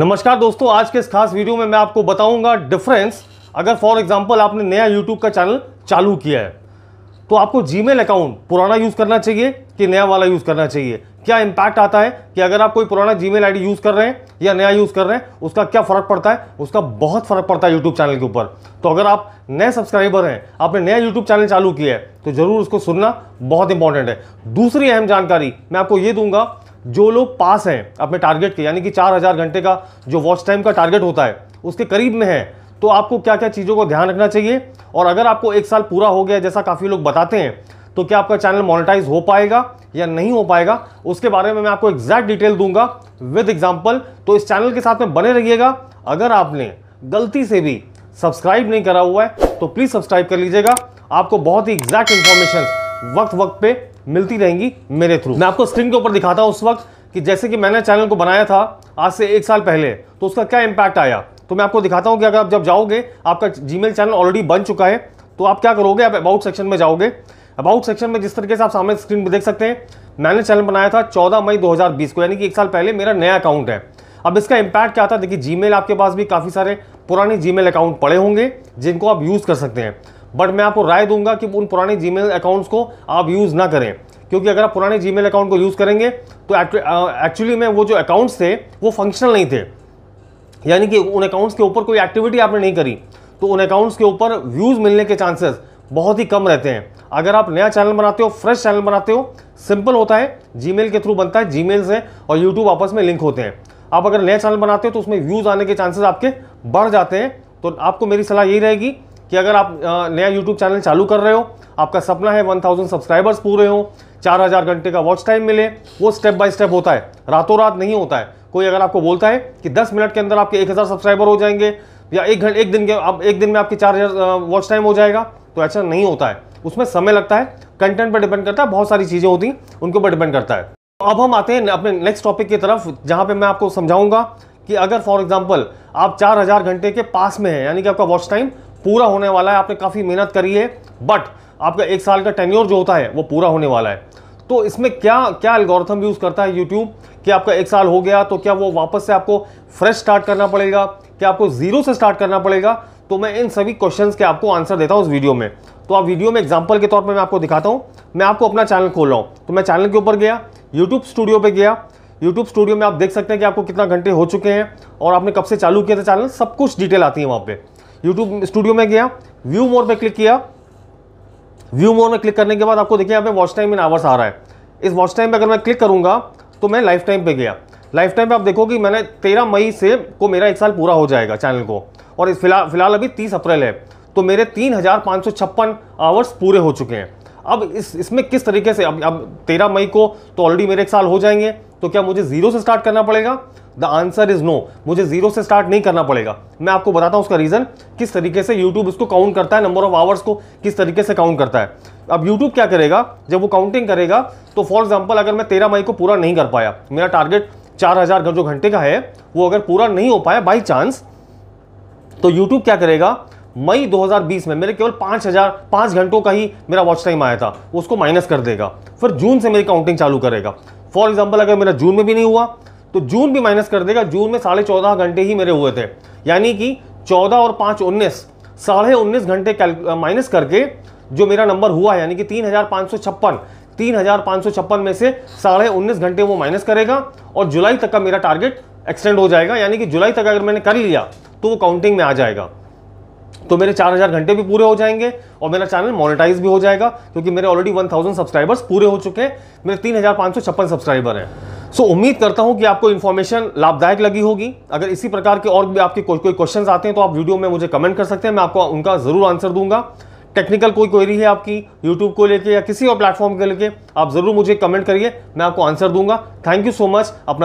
नमस्कार दोस्तों आज के इस खास वीडियो में मैं आपको बताऊंगा डिफरेंस अगर फॉर एग्जांपल आपने नया यूट्यूब का चैनल चालू किया है तो आपको जीमेल अकाउंट पुराना यूज़ करना चाहिए कि नया वाला यूज़ करना चाहिए क्या इम्पैक्ट आता है कि अगर आप कोई पुराना जीमेल आईडी यूज़ कर रहे हैं या नया यूज़ कर रहे हैं उसका क्या फ़र्क पड़ता है उसका बहुत फ़र्क पड़ता है यूट्यूब चैनल के ऊपर तो अगर आप नए सब्सक्राइबर हैं आपने नया यूट्यूब चैनल चालू किया है तो ज़रूर उसको सुनना बहुत इंपॉर्टेंट है दूसरी अहम जानकारी मैं आपको ये दूंगा जो लोग पास हैं अपने टारगेट के यानी कि चार हज़ार घंटे का जो वॉच टाइम का टारगेट होता है उसके करीब में है तो आपको क्या क्या चीज़ों को ध्यान रखना चाहिए और अगर आपको एक साल पूरा हो गया जैसा काफ़ी लोग बताते हैं तो क्या आपका चैनल मोनेटाइज हो पाएगा या नहीं हो पाएगा उसके बारे में मैं आपको एग्जैक्ट डिटेल दूंगा विद एग्जाम्पल तो इस चैनल के साथ में बने रहिएगा अगर आपने गलती से भी सब्सक्राइब नहीं करा हुआ है तो प्लीज़ सब्सक्राइब कर लीजिएगा आपको बहुत ही एग्जैक्ट इन्फॉर्मेशन वक्त वक्त पे मिलती रहेंगी मेरे थ्रू मैं आपको स्क्रीन के ऊपर दिखाता हूँ उस वक्त कि जैसे कि मैंने चैनल को बनाया था आज से एक साल पहले तो उसका क्या इम्पैक्ट आया तो मैं आपको दिखाता हूँ कि अगर आप जब जाओगे आपका जीमेल चैनल ऑलरेडी बन चुका है तो आप क्या करोगे आप अबाउट सेक्शन में जाओगे अबाउट सेक्शन में जिस तरीके से आप सामने स्क्रीन पर देख सकते हैं मैंने चैनल बनाया था 14 मई 2020 को यानी कि एक साल पहले मेरा नया अकाउंट है अब इसका इम्पैक्ट क्या था देखिए जी आपके पास भी काफ़ी सारे पुराने जी अकाउंट पड़े होंगे जिनको आप यूज़ कर सकते हैं बट मैं आपको राय दूंगा कि उन पुराने जी अकाउंट्स को आप यूज़ ना करें क्योंकि अगर आप पुराने जी अकाउंट को यूज़ करेंगे तो एक्चुअली में वो जो अकाउंट्स थे वो फंक्शनल नहीं थे यानी कि उन अकाउंट्स के ऊपर कोई एक्टिविटी आपने नहीं करी तो उन अकाउंट्स के ऊपर व्यूज़ मिलने के चांसेस बहुत ही कम रहते हैं अगर आप नया चैनल बनाते हो फ्रेश चैनल बनाते हो सिंपल होता है जीमेल के थ्रू बनता है जीमेल से और यूट्यूब आपस में लिंक होते हैं आप अगर नया चैनल बनाते हो तो उसमें व्यूज़ आने के चांसेस आपके बढ़ जाते हैं तो आपको मेरी सलाह यही रहेगी कि अगर आप नया यूट्यूब चैनल चालू कर रहे हो आपका सपना है 1000 सब्सक्राइबर्स पूरे हो 4000 घंटे का वॉच टाइम मिले वो स्टेप बाय स्टेप होता है रातों रात नहीं होता है कोई अगर आपको बोलता है कि 10 मिनट के अंदर आपके 1000 सब्सक्राइबर हो जाएंगे या एक घंटे एक दिन के अब एक दिन में आपके 4000 वॉच टाइम हो जाएगा तो ऐसा नहीं होता है उसमें समय लगता है कंटेंट पर डिपेंड करता है बहुत सारी चीज़ें होती हैं उनके ऊपर डिपेंड करता है तो अब हम आते हैं अपने नेक्स्ट टॉपिक की तरफ जहाँ पर मैं आपको समझाऊंगा कि अगर फॉर एग्जाम्पल आप हजार घंटे के पास में है यानी कि आपका वॉच टाइम पूरा होने वाला है आपने काफ़ी मेहनत करी है बट आपका एक साल का टेन्योर जो होता है वो पूरा होने वाला है तो इसमें क्या क्या एल्गोरिथम यूज़ करता है यूट्यूब कि आपका एक साल हो गया तो क्या वो वापस से आपको फ्रेश स्टार्ट करना पड़ेगा क्या आपको ज़ीरो से स्टार्ट करना पड़ेगा तो मैं इन सभी क्वेश्चंस के आपको आंसर देता हूँ उस वीडियो में तो आप वीडियो में एग्जाम्पल के तौर पर मैं आपको दिखाता हूँ मैं आपको अपना चैनल खोल रहा हूँ तो मैं चैनल के ऊपर गया यूट्यूब स्टूडियो पर गया यूट्यूब स्टूडियो में आप देख सकते हैं कि आपको कितना घंटे हो चुके हैं और आपने कब से चालू किया था चैनल सब कुछ डिटेल आती है वहाँ पर यूट्यूब स्टूडियो में गया व्यू मोर पर क्लिक किया व्यू मोर में क्लिक करने के बाद आपको देखिए यहाँ पे वॉच टाइम इन आवर्स आ रहा है इस वॉच टाइम पे अगर मैं क्लिक करूँगा तो मैं लाइफ टाइम पे गया लाइफ टाइम पे आप देखो कि मैंने तेरह मई से को मेरा एक साल पूरा हो जाएगा चैनल को और इस फिलहाल फिलहाल अभी तीस अप्रैल है तो मेरे तीन हज़ार पाँच सौ छप्पन आवर्स पूरे हो चुके हैं अब इस इसमें किस तरीके से अब अब तेरह मई को तो ऑलरेडी मेरे एक साल हो जाएंगे तो क्या मुझे जीरो से स्टार्ट करना पड़ेगा द आंसर इज नो मुझे जीरो से स्टार्ट नहीं करना पड़ेगा मैं आपको बताता हूं उसका रीजन किस तरीके से यूट्यूब इसको काउंट करता है नंबर ऑफ आवर्स को किस तरीके से काउंट करता है अब यूट्यूब क्या करेगा जब वो काउंटिंग करेगा तो फॉर एग्जाम्पल अगर मैं तेरह मई को पूरा नहीं कर पाया मेरा टारगेट चार हजार जो घंटे का है वो अगर पूरा नहीं हो पाया बाई चांस तो यूट्यूब क्या करेगा मई 2020 में मेरे केवल पांच हज़ार पांच घंटों का ही मेरा वॉच टाइम आया था उसको माइनस कर देगा फिर जून से मेरी काउंटिंग चालू करेगा फॉर एग्जाम्पल अगर मेरा जून में भी नहीं हुआ तो जून भी माइनस कर देगा जून में साढ़े चौदह घंटे ही मेरे हुए थे यानी कि चौदह और पाँच उन्नीस साढ़े उन्नीस घंटे माइनस करके जो मेरा नंबर हुआ है यानी कि तीन हज़ार पाँच सौ छप्पन तीन हज़ार पाँच सौ छप्पन में से साढ़े उन्नीस घंटे वो माइनस करेगा और जुलाई तक का मेरा टारगेट एक्सटेंड हो जाएगा यानी कि जुलाई तक अगर मैंने कर लिया तो वो काउंटिंग में आ जाएगा तो मेरे 4000 घंटे भी पूरे हो जाएंगे और मेरा चैनल मोनेटाइज भी हो जाएगा क्योंकि मेरे ऑलरेडी 1000 सब्सक्राइबर्स पूरे हो चुके हैं मेरे तीन सब्सक्राइबर हैं सो so, उम्मीद करता हूँ कि आपको इन्फॉर्मेशन लाभदायक लगी होगी अगर इसी प्रकार के और भी आपके कोई कोई क्वेश्चन आते हैं तो आप वीडियो में मुझे कमेंट कर सकते हैं मैं आपको उनका ज़रूर आंसर दूंगा टेक्निकल कोई क्वेरी है आपकी यूट्यूब को लेकर या किसी और प्लेटफॉर्म को लेकर आप ज़रूर मुझे कमेंट करिए मैं आपको आंसर दूंगा थैंक यू सो मच अपना